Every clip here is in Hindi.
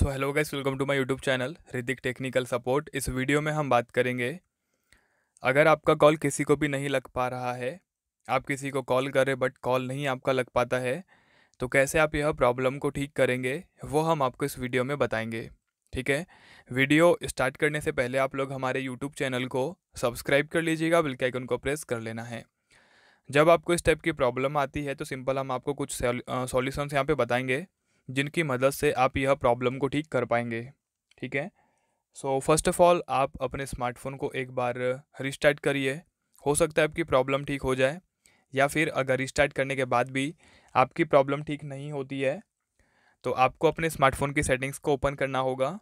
so hello guys welcome to my YouTube channel Hrithik technical support इस वीडियो में हम बात करेंगे अगर आपका कॉल किसी को भी नहीं लग पा रहा है आप किसी को कॉल करें बट कॉल नहीं आपका लग पाता है तो कैसे आप यह प्रॉब्लम को ठीक करेंगे वो हम आपको इस वीडियो में बताएंगे ठीक है वीडियो स्टार्ट करने से पहले आप लोग हमारे यूट्यूब चैनल को सब्सक्राइब कर लीजिएगा बिल्कुल आइकन को प्रेस कर लेना है जब आपको इस टाइप की प्रॉब्लम आती है तो सिंपल हम आपको कुछ सॉल्यूशंस यहाँ पे बताएंगे जिनकी मदद से आप यह प्रॉब्लम को ठीक कर पाएंगे ठीक है सो फर्स्ट ऑफ़ ऑल आप अपने स्मार्टफोन को एक बार रिस्टार्ट करिए हो सकता है आपकी प्रॉब्लम ठीक हो जाए या फिर अगर रिस्टार्ट करने के बाद भी आपकी प्रॉब्लम ठीक नहीं होती है तो आपको अपने स्मार्टफोन की सेटिंग्स को ओपन करना होगा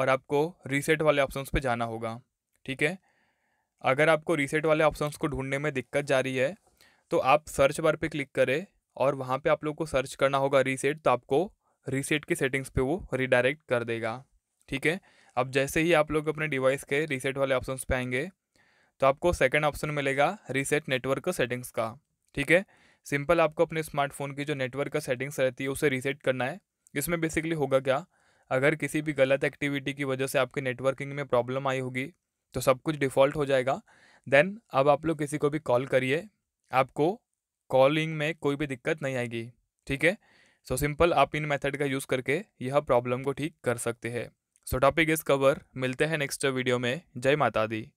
और आपको रीसेट वाले ऑप्शंस पे जाना होगा ठीक है अगर आपको रीसेट वाले ऑप्शंस को ढूंढने में दिक्कत जा रही है तो आप सर्च बार पे क्लिक करें और वहाँ पे आप लोग को सर्च करना होगा रीसेट तो आपको रीसेट की सेटिंग्स पे वो रिडायरेक्ट कर देगा ठीक है अब जैसे ही आप लोग अपने डिवाइस के रीसेट वाले ऑप्शन पे आएंगे तो आपको सेकेंड ऑप्शन मिलेगा रीसेट नेटवर्क सेटिंग्स का ठीक है सिंपल आपको अपने स्मार्टफोन की जो नेटवर्क का सेटिंग्स रहती है उसे रीसेट करना है इसमें बेसिकली होगा क्या अगर किसी भी गलत एक्टिविटी की वजह से आपके नेटवर्किंग में प्रॉब्लम आई होगी तो सब कुछ डिफ़ॉल्ट हो जाएगा देन अब आप लोग किसी को भी कॉल करिए आपको कॉलिंग में कोई भी दिक्कत नहीं आएगी ठीक है सो सिंपल आप इन मेथड का यूज़ करके यह प्रॉब्लम को ठीक कर सकते हैं सो टॉपिक इज़ कवर मिलते हैं नेक्स्ट वीडियो में जय माता दी